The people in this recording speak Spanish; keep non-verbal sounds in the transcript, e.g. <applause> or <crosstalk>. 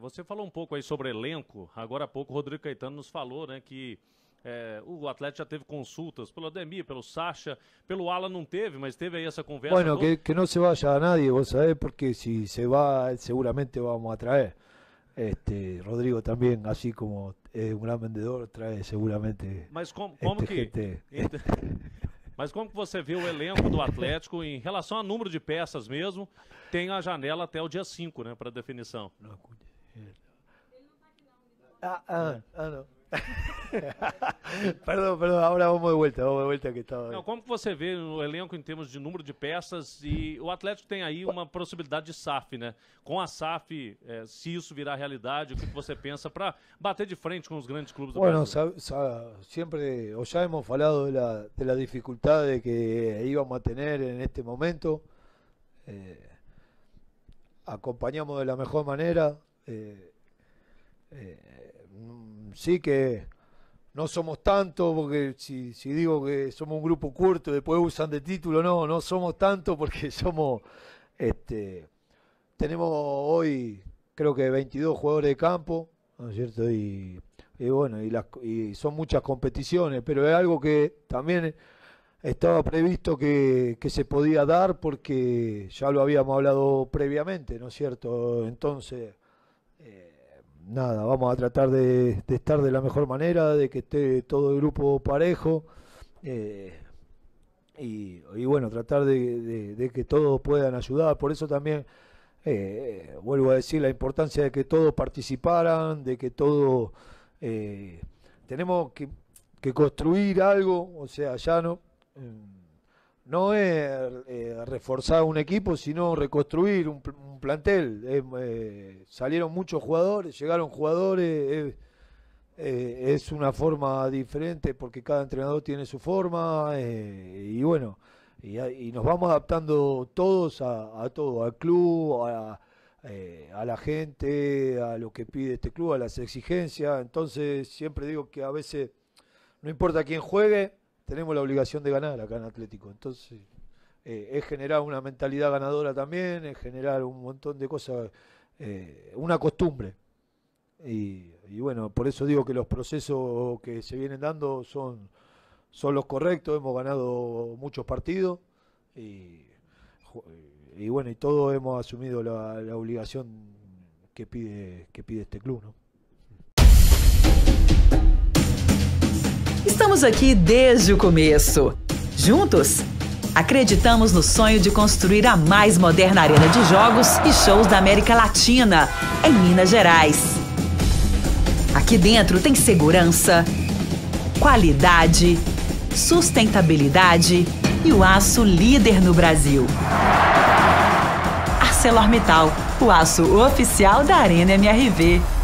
Você falou um pouco aí sobre elenco. Agora há pouco o Rodrigo Caetano nos falou, né, que é, o Atlético já teve consultas pelo Ademir, pelo Sacha, pelo Alan não teve, mas teve aí essa conversa. Bueno, que, que, não se vá a nadie, vou saber, porque se se vá, seguramente vamos atrair. Este, Rodrigo também, assim como é um grande vendedor, trae seguramente. Mas como, como que. Gente, <laughs> Mas como que você vê o elenco do Atlético em relação a número de peças mesmo? Tem a janela até o dia 5, né, para definição. Não, ah, ah, ah não. <laughs> perdão, perdão, agora vamos de volta, vamos de volta Não, como você vê o elenco em termos de número de peças e o Atlético tem aí uma possibilidade de SAF, né? Com a SAF, é, se isso virar realidade, o que você pensa para bater de frente com os grandes clubes do bueno, Brasil? sempre, ou já hemos falado de la, de la dificuldade que íbamos a tener en este momento. Eh, acompañamos de la mejor manera, Eh, eh, sí que no somos tanto, porque si, digo que somos un grupo corto, después usan de título, no, no somos tanto porque <laughs> somos, este, tenemos hoy creo que 22 jugadores de campo, ¿no es cierto? Y, bueno, y, son muchas competiciones, pero es algo que también estaba previsto que, que se podía dar porque ya lo habíamos hablado previamente, ¿no es cierto? Entonces... Eh, nada, vamos a tratar de, estar de la mejor manera, de que esté todo el grupo parejo. Eh, y, bueno, tratar de, que todos puedan ayudar. Por eso también eh, vuelvo a decir la importancia de que todos participaran, de que todos eh, tenemos que, construir algo, o sea, ya no, mm, no es reforzar un equipo, sino reconstruir un plantel. Eh, eh, salieron muchos jugadores, llegaron jugadores. Eh, es una forma diferente porque cada entrenador tiene su forma. y bueno, y, nos vamos adaptando todos a, todo, al club, a, a la gente, a lo que pide este club, a las exigencias. Entonces siempre digo que a veces, no importa quién juegue, tenemos la obligación de ganar acá en Atlético. Entonces eh, es generar una mentalidad ganadora también, es generar un montón de cosas, eh, una costumbre. Y, bueno, por eso digo que los procesos que se vienen dando son, son los correctos, hemos ganado muchos partidos y, bueno, y todos hemos asumido la, obligación que pide, que pide este club, Estamos aquí desde el comienzo Juntos Acreditamos no sonho de construir a mais moderna arena de jogos e shows da América Latina, em Minas Gerais. Aqui dentro tem segurança, qualidade, sustentabilidade e o aço líder no Brasil. ArcelorMittal, o aço oficial da Arena MRV.